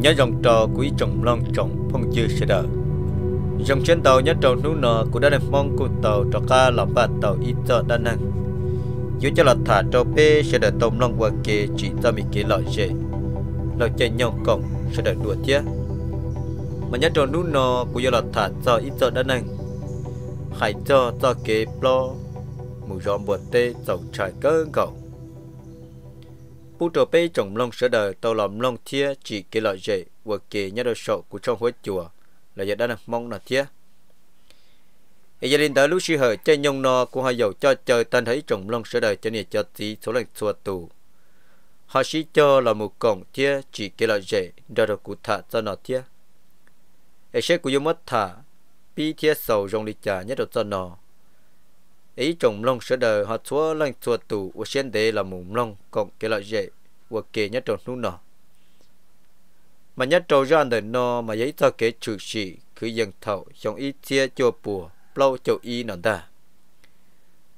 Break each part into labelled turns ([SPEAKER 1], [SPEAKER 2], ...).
[SPEAKER 1] nhớ dòng trò của trọng long trọng phong chư sẽ đỡ dòng trên tàu nhớ trầu nú nọ của đa đẹp mong của tàu trò ca là ba tàu ít tờ đa năng dưới cho là thả trò pê sẽ đỡ tôm long qua kê chỉ ra mình kê lợi dễ lợi chạy nhau cổng sẽ đỡ đùa thiết mà nhớ trầu nú nọ của do là thả trò ít tờ đa năng hãy cho cho kê plo mù giòn bột tê tàu trải cơ cầu bù trò bê trồng long sửa đời tàu lòng long thia chỉ kê lợi dễ và kê nhá đồ sổ của trong hối chùa là giờ đã nè mong là thia ý gia đình tới lúc sư hở chơi nhông no của họ giàu cho chơi tên thấy trồng long sửa đời cho nè cho tí số lần xua tù họ sĩ cho là một cổng thia chỉ kê lợi dễ đó là cụ thả cho nó thia ý sẽ của yêu mất thả bi thia sầu rong đi trả nhá đồ cho nò ấy trồng lông sữa đời họ xóa lên xóa tù, và xuyên đế là mù lông còn cái loại dễ và kể nhất trồng nung nọ mà nhất trâu ra đời nó mà giấy tờ kế chủ sĩ cứ dân thầu trong ít chia cho bùa lâu cho y nọ ta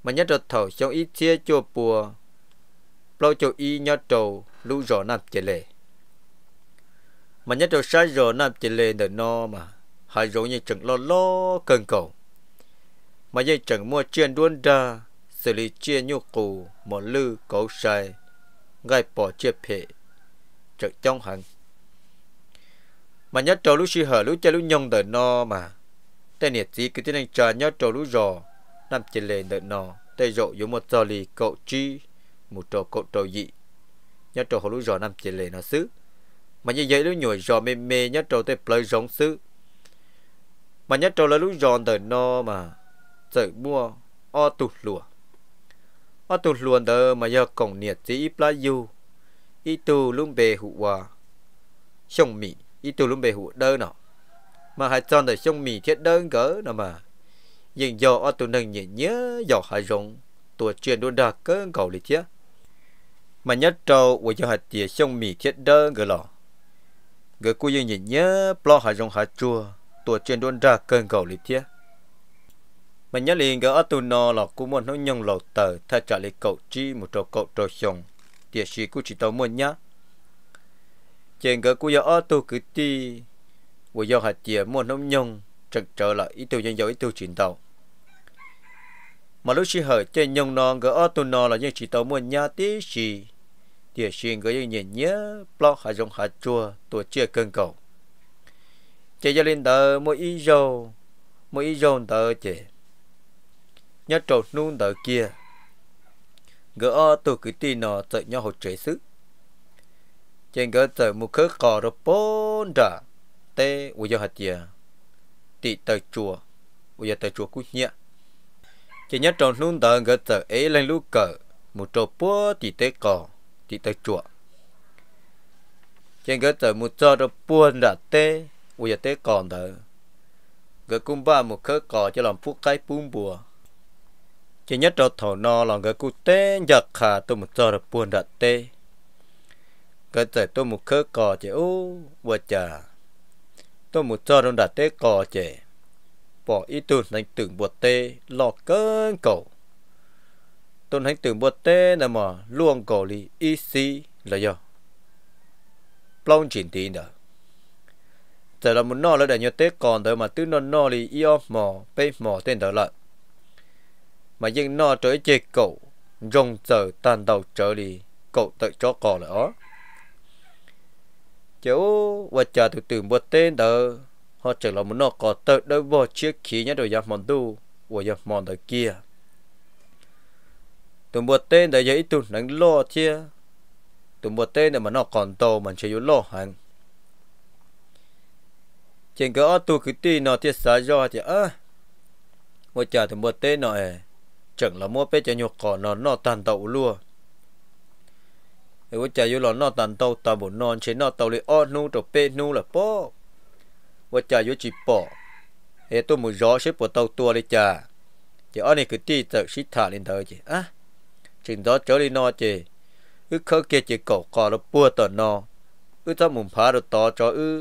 [SPEAKER 1] mà nhất trâu thầu trong ít chia cho bùa lâu cho y nhất trâu lũ rõ nằm chế lệ mà nhất trâu sai rõ nằm chế lệ đời nó mà hai giống như chẳng lo lo cần cầu mà dây chẳng mua chiên đuôn đa xử lý chia nhu cụ, một lư cấu sai gai bỏ chia phệ trực trong hẳn mà nhớ trâu lúc xì hở lúc chơi lúc nhông đời no mà tên nhiệt gì cứ tiến hành chờ nhớ trâu lúc rò nằm trên lề đời no tay rộ giống một giò lì cậu chi một trò cậu trò dị nhớ trâu lúc rò nằm trên lề nó xứ mà như vậy lúc nhồi rò mê mê nhớ trâu tay play giống xứ mà nhớ trâu là lúc rò đời no mà trời mua o tụt lùa o tụt lùa đờ mà giờ còn nhiệt chỉ ít lá du ít tu luôn bề hụ hòa sông mì ít tu luôn bề hụ đơn nọ mà hai tròn đời sông mì thiết đơn gỡ nọ mà nhưng do o tụt nâng nhẹ nhớ do hai rộng tuổi chuyện đua đạc cơ cầu lý thiết mà nhất trâu của cho hạt tía sông mì thiết đơn gỡ lọ gỡ cú yên nhẹ nhớ plo hai rộng hai chùa tuổi chuyện đua đạc cơ cầu lý thiết mình nhớ liền gỡ tu nó là cũng muốn nó nhung lột tờ thay trả lại cậu chi một trò cậu trò xong địa chỉ của chị tàu muốn nhá chèn gỡ của giờ tu cứ ti vừa do hạt chìa muốn nó nhung trật trở lại ít tiêu nhân dấu ít tiêu chuyện tàu mà lúc chị hỏi trên nhung non gỡ tu nó là những chị tàu muốn nhá tí gì địa chỉ gỡ những nhìn nhớ blog hạt giống hạt chua tuổi chia cơn cầu chạy ra lên tờ mỗi ý dầu mỗi ý dầu tờ chạy nhớ trầu nung đỡ kia gỡ o tụ cái tì nọ sợ nhau hột chế sức trên gỡ sợ một khớ cò rồi bốn ra tê u giờ hạt dìa tị tờ chùa u giờ tờ chùa cũng nhẹ trên nhớ trầu nung đỡ gỡ sợ ấy lên lũ cờ một trầu búa tị tê cò tị tờ chùa trên gỡ sợ một trầu rồi buồn ra tê u giờ tê còn đỡ gỡ cung ba một khớ cò cho làm phúc cái bún bùa chỉ nhất cho thổ nó là cái cụ tê giặc khả tôi một giờ được buồn đặt tê cái giờ tôi một khớ cò chỉ ô vợ chả tôi một giờ đồng đặt tê cò chỉ bỏ ý tưởng thành tưởng buồn tê lọ cơn cầu tôi thành tưởng buồn tê là mà luôn cầu lì ý xí là do plong chỉ tin đó giờ là một nó là để nhớ tê còn đời mà tư nó nó lì yêu mò pe mò tên đó lại mà dân nó trở chế cậu dùng giờ tàn đầu trở đi cậu tự cho cò lỡ cháu và cha từ từ một tên đó họ chỉ là một nó có tự đôi vô chiếc khí nhá rồi giáp mòn tu và giáp mòn ở kia từ một tên đó dễ tụt nắng lo chia từ một tên mà nó còn tàu mà chơi yếu lo hàng trên cái ô tu cứ tin nó thiết xá do thì á và cha từ một tên nó ấy à, จังละมัวเป้จะยกก่อนนอนนอตันเตาลัวไอ้ว่าจะอยู่หลอนนอตันเตาตาบุนนอนเชนนอเตาเลยอ้อนูตัวเป้นูละป้อว่าจะอยู่จีป้อเอตัวมือยอเชปวดเตาตัวเลยจ้าจะอ้อนี่คือที่ากชิดถาลินเธอจีอ่ะจึงดอเจอลีนอจีอเขาเกจีเก่าก่อละปัวต่อนออถ้ามุมพาเราต่อจออือ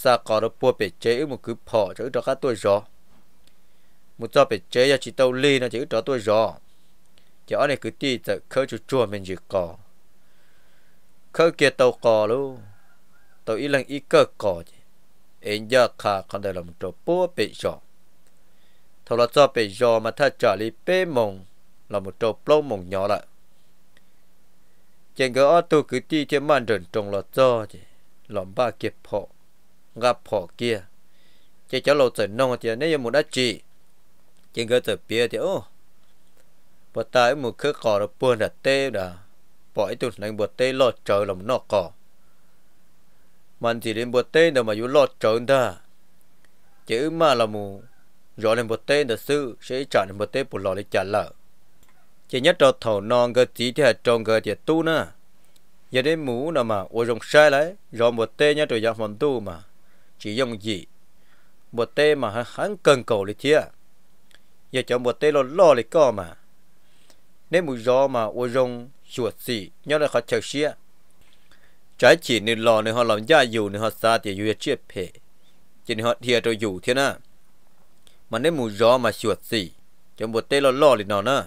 [SPEAKER 1] สากอละปัวเป็ดเจอือมันคือพอจออตัวกข้าตัวยอ một do bị chế cho chị tàu ly nó chỉ cho tôi rõ chỗ này cứ ti từ khơi chú chùa mình chỉ cò khơi kia tàu cò luôn tàu ý lần ý cơ cò chứ anh giờ khả còn đời lòng trộn búa bị rõ thầu là do bị rõ mà thật trả lý bê mông là một trộn plông mông nhỏ lại chẳng có tôi cứ ti thêm màn rừng trong là do chứ lòng ba kiếp họ gặp họ kia chỉ cháu lộ trời nông thì nãy giờ muốn đã chỉ chỉ có tập bia thì ô bộ ta một khứ cỏ là buồn là tê đã, bỏ tụi này bộ tê lọt trời lòng nọ cỏ mình chỉ đến bộ tê đâu mà yếu lọt trời ta chứ mà là mù rõ lên bộ tê là sư sẽ trả lên bộ tê bộ lọt lấy trả lợ chỉ nhất cho thầu non cơ chỉ thì tròn cơ thì tu nữa giờ đến mũ nào mà ôi rồng sai lại, rồi một tê nhá rồi giặc mòn tu mà chỉ dùng gì một tê mà hắn cần cầu thì thiệt giờ cho một tên lo lo lấy co mà nếu mùi gió mà ô rong chuột gì nhớ là khó chờ xia trái chỉ nên lo nên họ làm gia dù nên họ xa thì dù chết phê chỉ nên họ thiệt rồi dù thế na mà nếu mùi gió mà chuột gì cho một tên lo lo lấy nó nè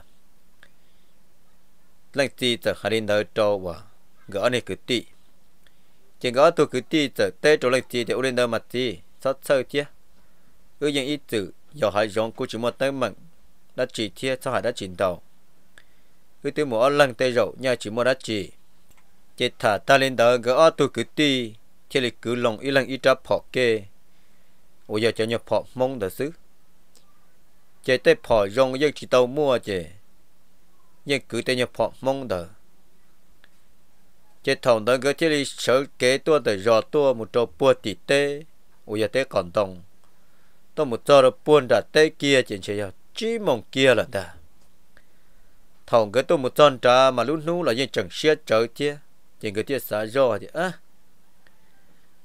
[SPEAKER 1] lăng gì từ khai đến đời trâu và gỡ này cứ tị chỉ gỡ tôi cứ tị từ tê trâu lăng gì thì ô lên đời mặt gì sao sơ chứ ư những ý tử giờ hãy dùng của chỉ một tay mừng đã chỉ thia cho hãy đã chỉ đầu cứ tiêu một lần tay rậu nhà chỉ một đã chỉ chỉ thả ta lên đó gỡ ở tôi cứ ti chỉ là cứ lòng ý lần ý trả phọ kê ôi giờ cho nhập phọ mong đã xứ chỉ tay phọ rong giờ chỉ tàu mua chỉ nhưng cứ tay nhập phọ mong đã chỉ thòng đó gỡ chỉ là sợ kế tua để rò tua một trò bùa tỉ tê ôi giờ tê còn đồng tôi một giờ là buồn đã tê kia chuyện chỉ chỉ chỉ mong kia là ta thằng cái tôi một chân trà mà lúc nú là như chẳng xe chơi chia chỉ cái tiết xả gió thì á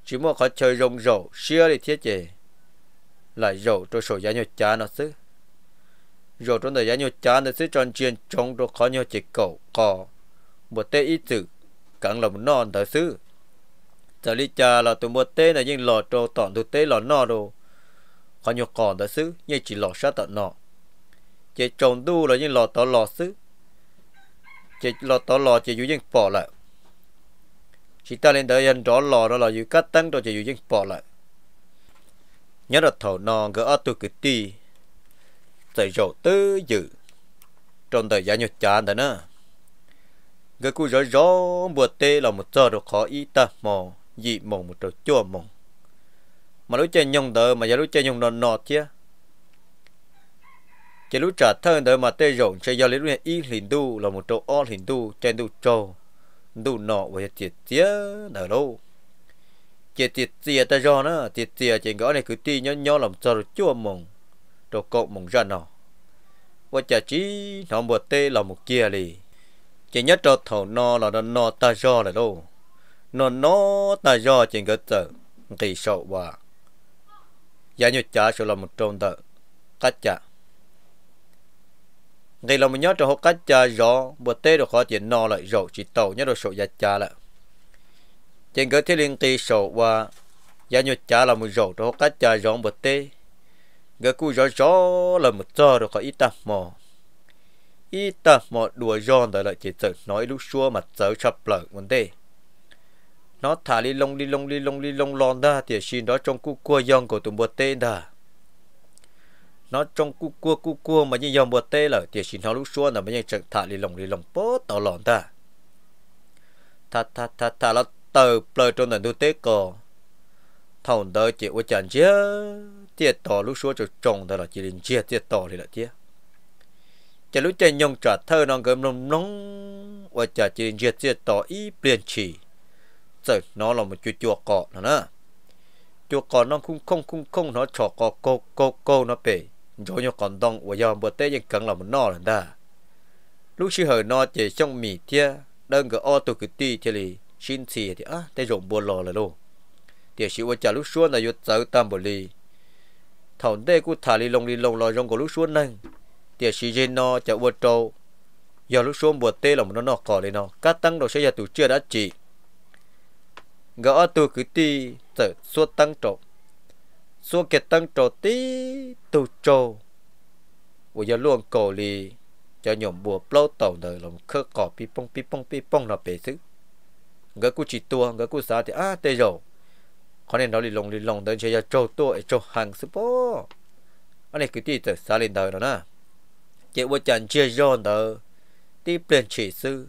[SPEAKER 1] chỉ mà khó chơi rồng rầu xe thì thiết gì lại rầu tôi sổ giá nhau cha nó xứ rầu trong thời giá nhau cha nó xứ tròn chuyện trong tôi khó nhau chỉ cầu cò một tê ít tử cẳng lòng non thở xứ giờ lý cha là tôi một tê này nhưng lò trâu tỏn tôi tê lọ no đồ còn nhiều còn đó xứ như chỉ lọ sát tận nọ chỉ trồng đu là những lọ tỏ lọ xứ chỉ lọ tỏ lọ chỉ dụ dân bỏ lại chỉ ta lên đời anh rõ lọ đó là dụ cắt tăng rồi chỉ dụ dân bỏ lại nhớ là thầu nọ gỡ ở tụ cái ti chạy rổ tư dự trong thời gian nhật chán thế nữa gỡ cú rõ rõ bữa tê là một giờ được khó y ta mò dị mộng một trò chua mộng mà lúc chơi nhung đỡ mà giờ lúc chơi nhung nọ nọt chứ chỉ lúc trả thân đỡ mà tê rộng chơi do lúc y hình tu là một chỗ o hình tu trên tu trâu tu nọ và tiệt tiệt đỡ đâu chỉ tiệt tiệt ta do nữa tiệt tiệt chỉ gõ này cứ ti nhó nhó làm cho rồi chua mồng đồ cậu mồng ra nọ và chả chí nó một tê là một kia lì chỉ nhất cho thầu nọ là nó no ta do là đâu nó nó ta do chỉ cái tờ kỳ sậu và giá như chả sự là một trong tờ cách chả ngày là một nhớ trong họ cách chả rõ một tê được khó chuyện no lại rồi chỉ tàu nhớ được số giá chả là trên cái thế liên tì sổ và giá như chả là một rồi trong họ cách chả rõ một tê cái cú rõ rõ là một giờ được khó ít tạm mò ít tạm mò đùa giòn tới lại chỉ tự nói lúc xua mặt sợ sắp lở vấn đề nó thả li lông li lông li lông li lông lon da thì xin đó trong cu cua dòng của tụi bùa tê da nó trong cu cua cu cua mà như dòng bùa tê là thì xin nó lúc xuân là mấy nhân trực thả li lông li lông bố tàu lon da thả thả thả thả là tờ plơ trong nền đu tê cò thằng đó chỉ ở chẳng chứ tiệt tỏ lúc xuân cho trồng đó là chỉ linh chia tiệt tỏ thì là tiệt chả lúc chơi nhông trả thơ nó gầm nông nông và chả chỉ linh chia tiệt tỏ ý biển chỉ giờ nó là một chuột chuột cọ nó nè chuột cọ nó không không không không nó chọ cọ cô cô cô nó bể rồi nó còn đông và giờ bữa tết ยัง cần là một nó là đa lúc xưa hồi nó chỉ trong mì tia đơn cái ô tô cái ti thì lì xin xì thì á tay rộng buồn lò là luôn thì xíu qua trả lúc xuân là vô tới tam bồ lì thằng đây cũng thả li lồng li lồng lo rong của lúc xuân này thì xí trên nó chả qua trâu giờ lúc xuân bữa tết là một nó cọ cỏ lên nó cá tăng đồ xây nhà tụi chưa đã chỉ gỡ từ cứ ti trở suốt tăng trộn suốt kiệt tăng trộn tí từ trồ bây giờ luôn cổ lì cho nhổm bùa plau tàu đời lòng khơ cỏ pi pong pi pong pi pong là bể sức gỡ cú chỉ tua gỡ cú xá thì à tê rồi có nên nó lì lồng lì lồng đơn chơi trồ tua trồ hàng sức bố anh này cứ ti trở xa lên đời đó nè chị vợ chồng chia rồi đó ti tiền chỉ sư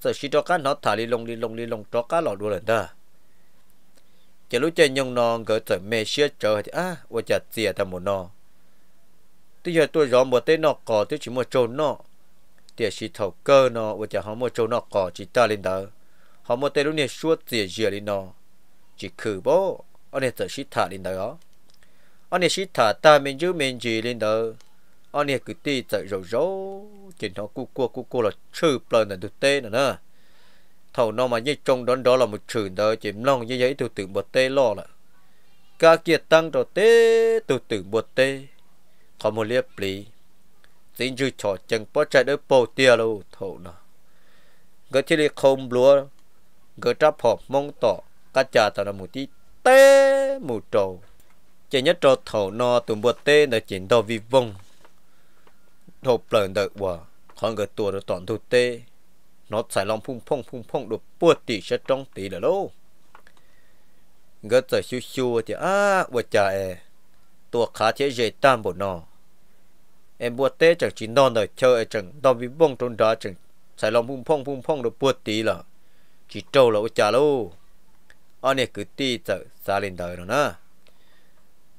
[SPEAKER 1] sợ chỉ cho cá nó thả lì lồng lì lồng lì lồng cho cá lò đua lên đó chỉ lúc chơi nhung non gỡ trời mê xia trở thì à và chả tiền thằng một nọ bây giờ tôi rõ một tên nọ cò tôi chỉ một trâu nọ tiền chỉ thầu cơ nọ và chả họ một trâu nọ cò chỉ ta lên đó họ một tên lúc này suốt tiền gì lên nọ chỉ khử bố anh này tự xí thả lên đó anh này xí thả ta mình giữ mình gì lên đó anh này cứ ti tự rầu rầu chỉ nó cu cua cu cua là chữ plon là được tên nữa thầu nó mà như trong đón đó là một trường đó chỉ long như giấy từ từ bột tê lo là ca kia tăng rồi tê từ từ bột tê khó một liếp lý dính dư trò chẳng bỏ chạy đỡ bầu tia lâu thầu nó gỡ thì đi không lúa gỡ tráp họp mong tỏ cá trà tạo ra một tí tê mù trầu chỉ nhất trò thầu nó tụm bột tê là chỉ đo vi vong thầu plền đợi quả còn gỡ tua rồi toàn thu tê nó xài lòng phung phong phung phong được bữa tì sẽ trong tì là lô gỡ trời xíu xíu thì à vợ trời tua khá thế dễ tan bộ nó em bữa tết chẳng chỉ non ở chơi chẳng đo bị bông trong đó chẳng xài lòng phung phong phung phong được bữa tì là chỉ trâu là vợ trời lô anh này cứ tì sợ xa lên đời rồi nè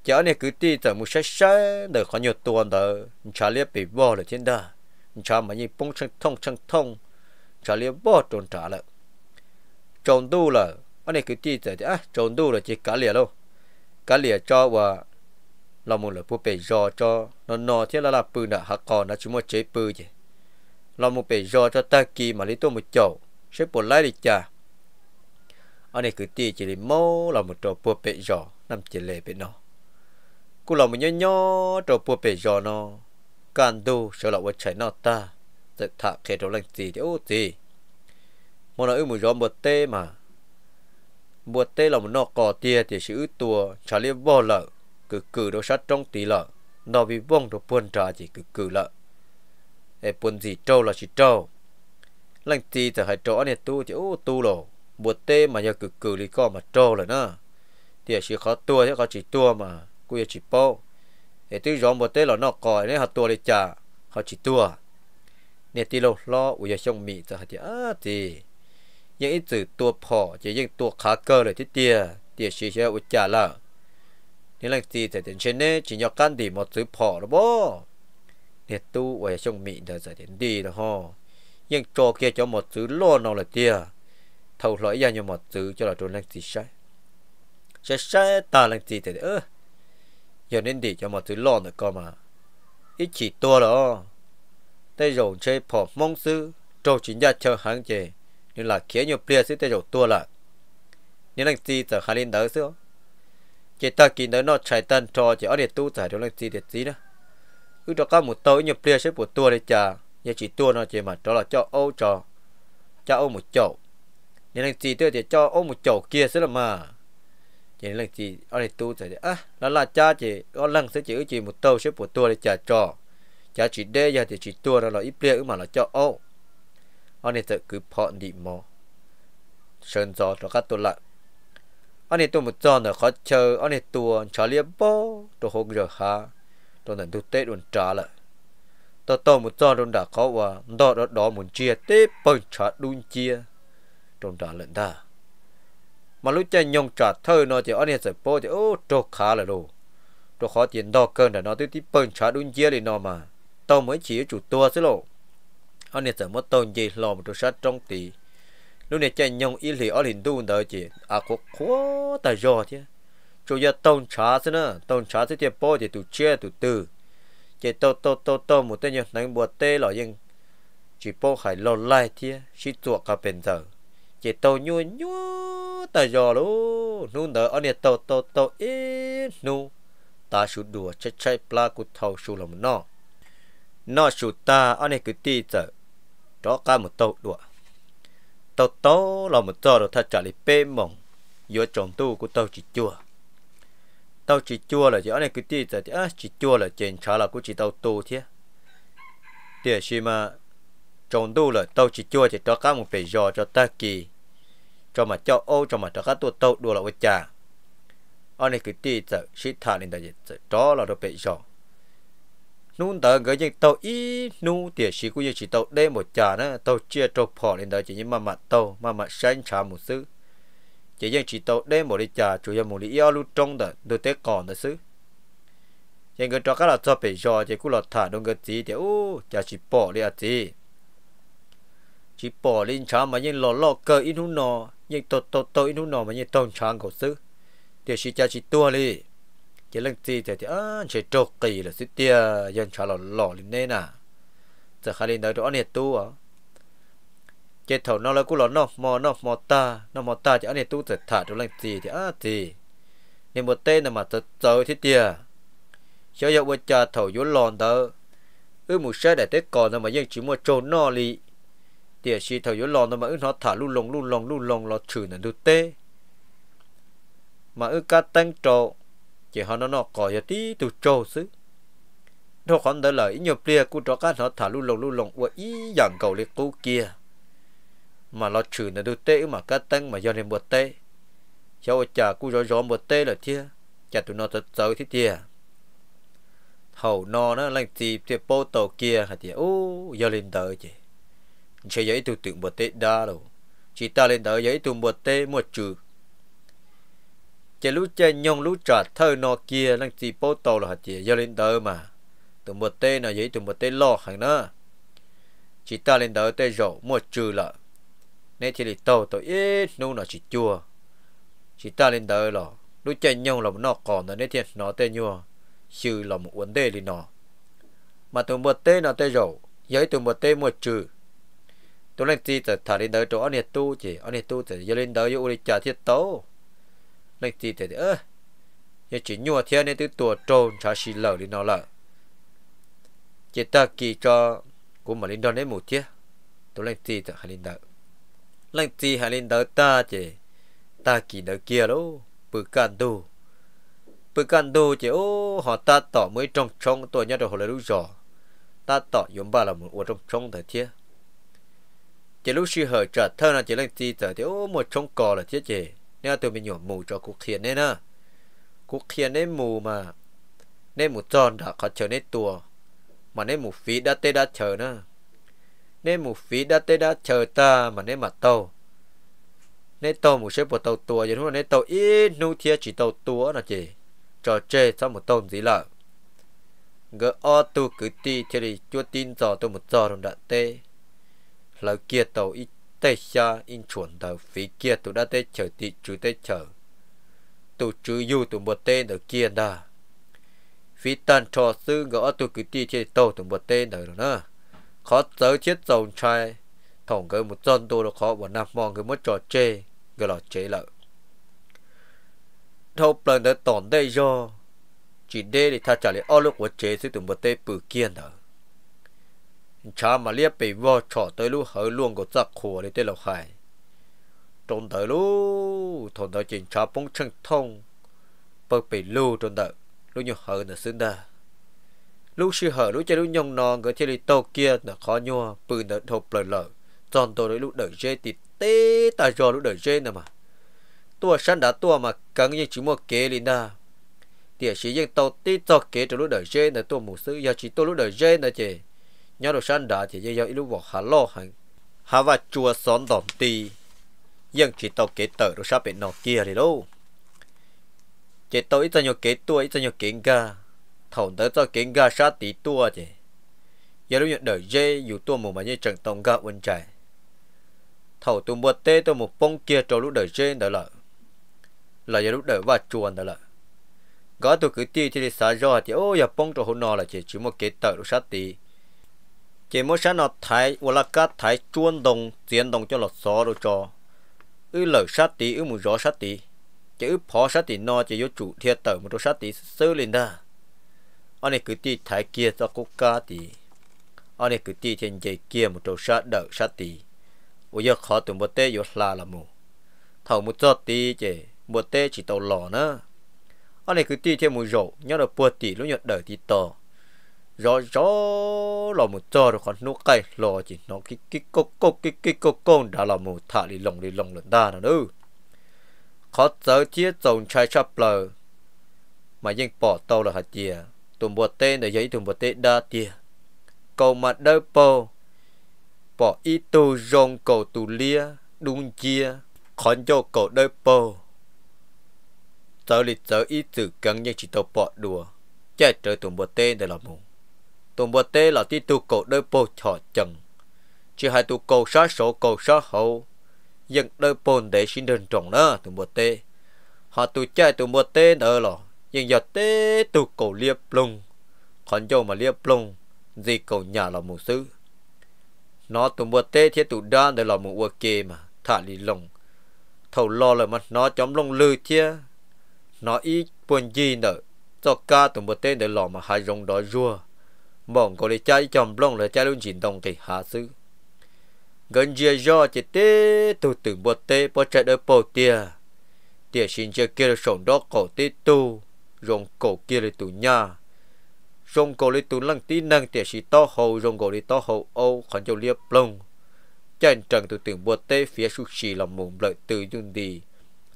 [SPEAKER 1] chả này cứ tì sợ một sai sai đời khó nhiều tuần đời chả liếc bị bỏ là trên đời chả mà như bông chẳng thông chẳng thông trả liệp bỏ trốn trả lại trốn tu là anh ấy cứ chi thế thì à trốn tu là chỉ cả liệp luôn cả liệp cho và là một là bố bề do cho nó nó thế là là bự nè hạt còn nó chỉ một chế bự vậy là một bề do cho ta kỳ mà lấy tôi một chậu sẽ bỏ lại đi chả anh ấy cứ ti chỉ là mâu là một trò bố bề do nằm chỉ lệ bên nó cũng là một nhỏ nhỏ trò bố bề do nó càng đu sợ là quay chạy nó ta tự thả khe trâu lành gì chứ ô gì mà nó ư mùi gió bột tê mà bột tê là một nọ cò tia thì sự tua chả liên bò lợ cứ cử đồ sát trong tí lợ nó bị vong đồ buồn trà chỉ cứ cử lợ ê buồn gì trâu là chỉ trâu lành gì thì hãy trâu này tu chứ ô tu lồ bột tê mà giờ cứ cử lý co mà trâu là nữa thì chỉ khó tua chứ có chỉ tua mà cô chỉ bao ê tư gió bột tê là nọ cò nên họ tua đi trả, họ chỉ tua เนี่ยตีเราล้ออุยชงมีจะหัดอ่ะตียังอีจืดตัวพอจะยังตัวขาเกอเลยที่เตียเตียชี้เชื่ออุจจาระนี่ลังตีแต่เดินเชนเน่จิยอกันดีหมดซื้อพอหรือบ่ เนี่ยตู้อุยชงมีเดี๋ยวจะเดินดีนะฮะยังโจเกียจะหมดซื้อล้อนอนเลยเตียเท่าร้อยยังยังหมดซื้อจะเราโดนลังตีใช่ใช่ใช่ตาลังตีแต่เออยังเน้นดีจะหมดซื้อล้อนเลยก็มา อีกขีดตัวหรอ tê dầu chơi phò mong sư trâu chính gia chờ hàng chế như là kia nhiều plea sư tay dầu tua là như là gì tờ khai linh đỡ sư chế ta kín đỡ nó chạy tân trò chế ở địa tu giải đó là gì địa gì nữa cứ cho các một tàu nhiều plea sư của tua để chờ nhà chỉ tua nó chế mà đó là cho ô trò cho ô một chậu như là gì tôi để cho ô một chậu kia sẽ là mà chỉ là gì ở đây tu rồi à là là cha chỉ có lần sẽ chỉ chỉ một tàu sẽ một tua để chờ trò giờ chỉ đê giờ thì chỉ tua rồi là ít bia mà là cho ô anh này tự cứ phọn đi mò sơn gió rồi các tôi lại anh này tôi một giò là khó chờ anh này tôi trả liệp bố tôi không giờ ha tôi nên tôi tết luôn trả lại tôi tôi một giò luôn đã khó và đó đó đó muốn chia tết bằng trả đun chia tôi đã lần ta mà lúc chơi nhông trả thơ nó thì anh này sẽ bố thì ô trâu khá là đồ tôi khó tiền đo cơn để nó tôi tí bằng trả đun chia thì nó mà tôi mới chỉ chủ tua xí lộ anh này sợ mất tôi gì lò một chút sát trong tí lúc này chạy nhông ý lì ở liền đun đợi chị à có quá tài do chứ chủ gia tôn trả xí nữa tôn trả xí tiền bò thì tụ chia tụ từ chị tô tô tô tô một tên nhau nắng bùa tê lò nhưng chỉ bò hải lò lại thia chỉ chuột cả bên giờ chị tô nhua nhua tài do luôn nung đợi anh này tô tô tô ít nu ta sụt đùa chạy chạy pla cụt thầu sụt lòng nó nó sụ ta anh ấy cứ ti giờ đó cả một tàu đùa tàu tàu là một tàu rồi thật trả lại bê mỏng giữa chồng tu của tàu chỉ chua tàu chỉ chua là chỉ anh ấy cứ ti giờ thì à chỉ chua là trên trả là của chỉ tàu tu thế để khi mà chồng tu là tàu chỉ chua thì đó cả một bề giò cho ta kỳ cho mà cho ô cho mà cho các tu tàu đùa là quay cha anh ấy cứ ti giờ sĩ thà nên ta gì đó là đồ bề giò nung tờ gửi những tàu ý nung tiền sĩ của những chỉ tàu đây một chả nữa tàu chia trâu phò lên đó chỉ những mà mặt tàu mà mặt sáng trà một xứ chỉ những chỉ tàu đây một đi chả chủ yếu một đi yêu lúc trong đó đôi tế còn đó xứ những người cho các là cho bị cho chỉ cũng là thả đông cái gì thì ô chả chỉ bỏ đi à gì chỉ bỏ lên trà mà những lọ lọ cơ in hú nọ những tàu tàu tàu in hú nọ mà những tàu chả cổ xứ tiền sĩ chả chỉ tua đi chỉ lần gì thì thì ơ chỉ trộn kỳ là suy tia dân trả lò lò lên nên à giờ khai lên đó đó này tu à chết thầu nó là cú lò nó mò nó mò ta nó mò ta chỉ này tu giờ thả chỗ lần gì thì ơ gì nên một tên là mà giờ giờ thì tia cho giờ bữa cha thầu vốn lòn đó ư một xe để tết còn mà dân chỉ mua trộn nó li tia chỉ thầu vốn lòn mà ư nó thả luôn, lồng luôn, lồng luôn, lồng lò chửi là được tê mà ư cá tăng trộn chỉ họ nó nó có giờ tí tụ trâu xứ đâu còn đỡ lời nhiều bia cú cho cá nó thả lu lồng lu lồng và ý dạng cầu liệt cú kia mà lo trừ nó đu tê mà cá tăng mà do nên bột tê cháu chả cú rõ rõ bột tê là thia chả tụi nó thật sợ thế thia hầu nó nó lành gì thì bô tàu kia hả thia ô do lên đỡ chị chỉ giấy tụ tưởng bột tê đa rồi chỉ ta lên đỡ giấy tụ bột tê một trừ chế lú chế nhông lú trả thơ nó kia đang chỉ bố tổ là chỉ do lên tờ mà từ một tê nào vậy từ một tê lo hẳn nữa chỉ ta lên tờ tê rổ mua trừ lợ nên thì lì tàu tổ ít nu nó chỉ chua chỉ ta lên tờ lọ lú chế nhông là nó còn là nên thì nó tê nhua chứ là một vấn đề lì nó mà từ một tê nó tê rổ giấy từ một tê mua trừ tôi lăng chỉ tờ thả lên tờ chỗ anh tu chỉ anh tu chỉ do lên tờ yêu đi trả thiết tố nên thì thế ơ nhưng chỉ nhua theo nên từ tua trôn cho xì lở đi nó lợ chỉ ta kỳ cho cũng mà lên đó nên một chiếc tôi lên thì thật hay lên đỡ lên thì hay lên đỡ ta chỉ ta kỳ đỡ kia đâu bự can đu bự can đu chỉ ô họ ta tỏ mới trong trong tôi rồi được hồi lúc rồi ta tỏ yếm ba là một ô trong trong thời thiết chỉ lúc sư hở trả thơ là chỉ lên thì thật thì ô một trong cò là thiết chỉ nếu tụi mình nhỏ mù cho cuộc khiển nên nè cuộc khiển nên mù mà nên mù tròn đã có nên tua mà nên mù phí đã tê chờ nữa nên mù phí đã tê chờ ta mà nên mà tàu nên tàu mù xếp bộ tàu tua vậy nên tàu ít nu thia chỉ tàu tua là chị trò chê sao một tôm gì lợ gỡ o tu cứ ti thì chua tin giò tôi một giò đồng tê là kia tàu ít tê xa in chuẩn đầu phía kia tụi đã tê chờ tị chú tê chờ tụ chú yu tụ một tê nở kia nà phía tàn trò sư ngỡ tụ cứ tì chê tàu tụ một tê nở nà khó tớ chết dòng trai thổng gỡ một dân đô nó khó bỏ nạp mong gỡ mất trò chê gỡ lọ chế lợ thâu lần đã tổn đây do chỉ đê để tha trả lời ô lúc của chế sư tụ một tê bử kia nở cha mà liếc bị vò trỏ tới lúc hơi luôn có giấc khổ để tới lộc hải trốn tới lúc thôn tới chuyện cha bông chân thông bớt bị lưu trốn tới lúc nhiều hơi nữa xứng đà lúc sư hơi lúc chơi lúc nhông non cái chơi đi tàu kia là khó nhua bự nó thô lời lở tròn tôi đấy lúc đợi dê thì tê ta do lúc đợi dê nè mà tua sẵn đã tua mà cần như chỉ một kế lên đà địa sĩ dân tàu tít cho kế cho lúc đợi dê là tua mù sư giờ chỉ tôi lúc đợi dê là chị nhớ đồ sơn đã thì giờ ít lúc vào hà lo hàng hà và chùa xóm đòn tì nhưng chỉ tàu kế tờ đồ sao bị nó kia thì đâu chỉ tàu ít cho nhiều kế tua ít cho nhiều kế ga thầu tới cho kế ga sát tí tua chứ giờ lúc nhận đời dê dù tua mù mà như trần tông ga quân chạy thầu tôi mua tê tôi một bông kia cho lúc đời dê đó là là giờ lúc đời và chùa đó là gõ tôi cứ ti thì xả do thì ô giờ bông cho hôn nọ là chỉ chỉ một kế tờ đồ sát tí chỉ muốn sáng nó thái hoặc là cá thái chuôn đồng diễn đồng cho lọt gió đồ cho ư lở sát tí ư mù gió sát tí chỉ ư phó sát tí nó chỉ vô chủ thiệt tử một đồ sát tí sơ lên đó anh này cứ tí thái kia cho cô ca tí anh này cứ tí trên dây kia một đồ sát đỡ sát tí ủa giờ khó tưởng một tê vô là là mù thầu một giọt tí chỉ một tê chỉ tàu lò nữa anh này cứ tí thêm mù rổ nhớ là bùa tí lúc nhận đỡ tí to rõ rõ là một trò được con nút cây lo chỉ nó cái cái cô cô cái cái cô cô đã là một thả đi lồng đi lồng lần ta nữa khó giờ chia dòng trái chắp lờ mà nhưng bỏ tàu là hạt chìa tụm bột tê để giấy tụm bột tê đa tìa cầu mặt đơ bò bỏ ít tu rong cầu tù lia đun chia khón cho cầu đơ bò giờ lịch giờ ít từ căng nhưng chỉ tàu bỏ đùa chạy trời tụm bột tê để làm mùng tụm bờ tê là tí tu cổ đôi bồ thọ chừng chỉ hai tu cổ sát số cổ sát hậu dân đôi bồn để sinh đơn trọng nữa tụm bờ tê họ tu chơi tụm bờ tê nữa lò nhưng giờ tê tu cổ liệp lùng còn dâu mà liệp lùng gì cổ nhà là một sư nó tụm bờ tê thiết tụ đa để là một kê mà thả lì lồng thầu lo là mà nó chấm lông lư chia nó ít buồn gì nữa cho ca tụm bờ tê để lò mà hai rồng đó rùa mong có lẽ chạy chồng long là chạy luôn chín đồng thì hạ sư gần giờ do chỉ tê tu tưởng bột tê bỏ chạy đỡ bầu tia tia xin chơi kia là sổng đó cổ tê tu rồng cổ kia là tù nhà rồng cổ là tù lăng tí năng tia xì to hầu rồng cổ là to hầu âu khoản châu liếp lông chân trần tu tưởng bột tê phía xuất xì là mồm lợi từ dung đi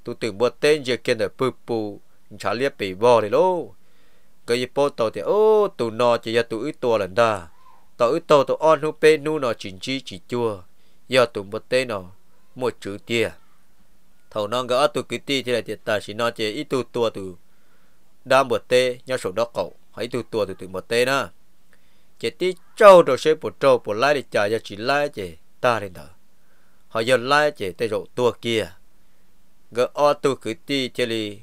[SPEAKER 1] tu tưởng bột tê giờ kia là bự bù chả liếp bị bò đi lô cái gì bố thì ô tụ nọ chỉ giờ tụ ít tua lần đó tàu ít tàu tụ on húp bê nu nọ chỉnh chi chỉ chua giờ tụ một tên nọ một chữ tia thầu non gỡ tụ cứ ti thì là thiệt ta chỉ nọ chỉ ít tụ tua đa một tê nhau sổ đó cậu hãy tụ tua tụ một tê nữa chỉ trâu đồ sẽ bộ trâu bộ lai để trả cho chỉ lai chỉ ta lên đó họ giờ lai chỉ tay rộ tua kia gỡ o tụ cứ ti thì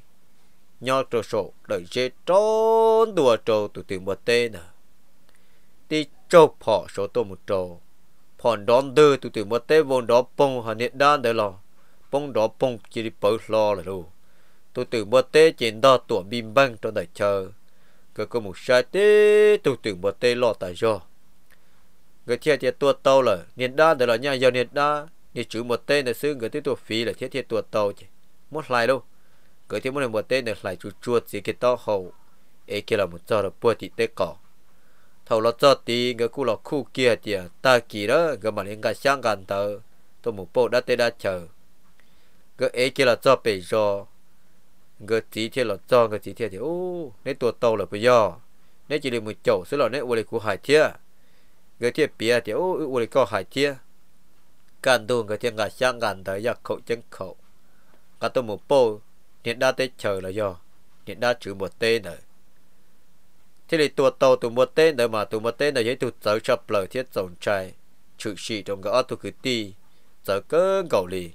[SPEAKER 1] nhỏ trò sổ đợi dê trốn đùa trò tụ tìm bờ tê nè đi cho phỏ số tô một trò phỏ đón đưa tụ tìm bờ tê vô đó bông hà niệm đan đấy lò bông đó bông chỉ đi bớt lo là đủ tụ tìm bờ tê trên đó tụ bim băng trong đại chờ cơ cơ một sai tê tụ tìm bờ tê lo tại do người thiết thiệt tua tàu là niệm đan đấy là nhà giàu niệm đan như chữ một tên là xứ người tới tua phí là thiết thiệt tua tàu chứ một lại đâu cái thế muốn một tên được lại chuột chuột gì cái to hậu ấy kia là một giờ là bữa thì tết cỏ thầu lo cho tí người cu lọ khu kia thì à, ta kỳ đó người mà lên cả sang gần tờ tôi một bộ đã tê đã chờ cái ấy kia là cho bể rồi cái tí thì là cho cái tí thì à thì ô nên tua tàu là bây giờ nên chỉ là một chỗ số là nên uống của hải thia cái thia bia thì ô uống có hải thia gần đồ cái thia ngả sang gần tờ giặc khẩu chân khẩu cả tôi một bộ điện đa tê chờ là do điện đa chữ một tên nữa thế thì tua tàu tụ một tên nữa mà tụ một tên nữa giấy tụt tàu cho bờ thiết dồn trai chữ sĩ trong gõ tụ cứ ti giờ cứ gầu lì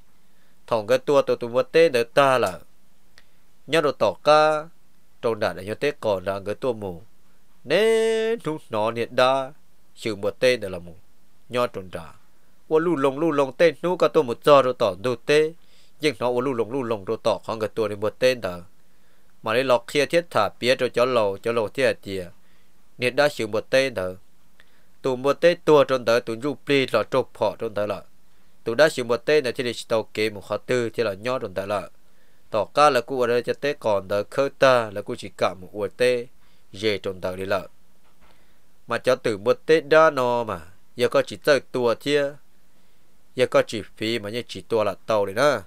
[SPEAKER 1] thằng cái tua tàu tụ một tên nữa ta là nhớ đồ tỏ ca trong đàn là nhớ tết còn là người tua mù nên lúc nó điện đa chữ một tên nữa là mù nhớ trong đàn ว่าลู่ลงลู่ลงเต้นนู้ก็ตัวหมดจอตัวต่อดูเต้ nhưng nó ô lu lùng lu lùng đồ tỏ con người tôi đi một tên đó mà đi lọc kia thiết thả bia cho chó lầu cho lầu thiết tìa nên đã chịu một tên đó tụ một tên tua trong đó tụ du pli là trộm họ trong đó là đã chịu một tên này thì đi tàu kế một họ tư thì là nhỏ trong đó tỏ ca là cụ ở đây cho tê còn đó khơ ta là cụ chỉ cả một ua tê dễ trong đó đi là mà cho từ một tên đã nó mà giờ có chỉ tới tua thia giờ có chỉ phí mà như chỉ tua là tàu đấy nữa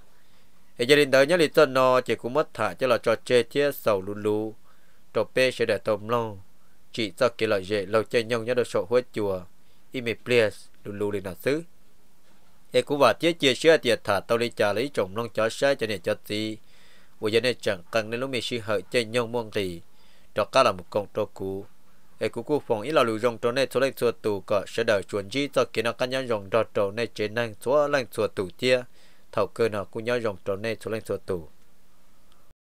[SPEAKER 1] e gia đình tới nhớ lý do nó chỉ cũng mất thả cho là cho chê thiết sầu lù lù trò bê sẽ để tôm lâu chỉ do kia lợi dễ lâu chơi nhau nhớ được sổ hối chùa im mệt please lù lù liền là xứ e cũng và tiết chia sẻ tiệt thả tao đi trả lấy chồng long chó sai cho nên cho gì và giờ này chẳng cần nên lúc mình suy hợi chơi nhau muôn thì trò cá là một công trò cũ e cũng cũng phòng ý là lù rong trò này số lệnh số tù cỡ sẽ đợi chuẩn gì cho kia nào cá nhân rong trò trò này chế năng số lệnh số tù tia thầu cơ nó cũng nhớ dòng trộn nè số lên số tù